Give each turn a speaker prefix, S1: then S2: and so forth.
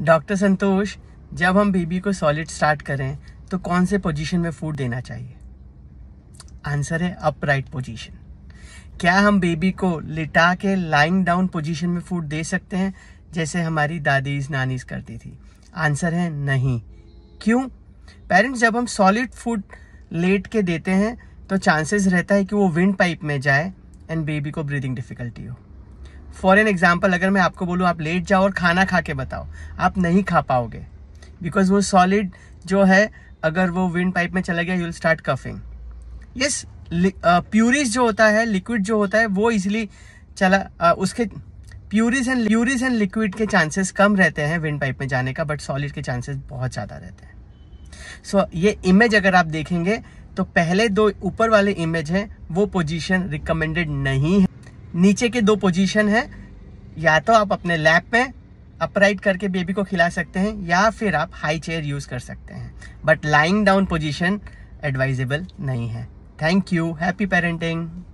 S1: doctor संतोष जब हम baby को सॉलिड स्टार्ट करें तो कौन से पोजीशन में फूड देना चाहिए आंसर है अपराइट पोजीशन क्या हम बेबी को लिटा के लाइंग डाउन पोजीशन में फूड दे सकते हैं जैसे हमारी दादीज नानीज करती थी आंसर है नहीं क्यों पेरेंट्स जब हम सॉलिड फूड लेट के देते हैं तो चांसेस रहता है कि वो विंड पाइप में जाए एंड बेबी को ब्रीदिंग डिफ़िकल्टी हो फॉर एन एग्जाम्पल अगर मैं आपको बोलूँ आप लेट जाओ और खाना खा के बताओ आप नहीं खा पाओगे बिकॉज वो सॉलिड जो है अगर वो विंड पाइप में चला गया you'll start coughing yes purees जो होता है लिक्विड जो होता है वो इजिली चला uh, उसके purees and purees and liquid के चांसेस कम रहते हैं विंड पाइप में जाने का बट सॉलिड के चांसेस बहुत ज़्यादा रहते हैं सो so, ये इमेज अगर आप देखेंगे तो पहले दो ऊपर वाले इमेज हैं वो पोजीशन रिकमेंडेड नहीं है नीचे के दो पोजीशन है या तो आप अपने लैप में अपराइट करके बेबी को खिला सकते हैं या फिर आप हाई चेयर यूज़ कर सकते हैं but lying down position advisable नहीं है थैंक यू हैप्पी पेरेंटिंग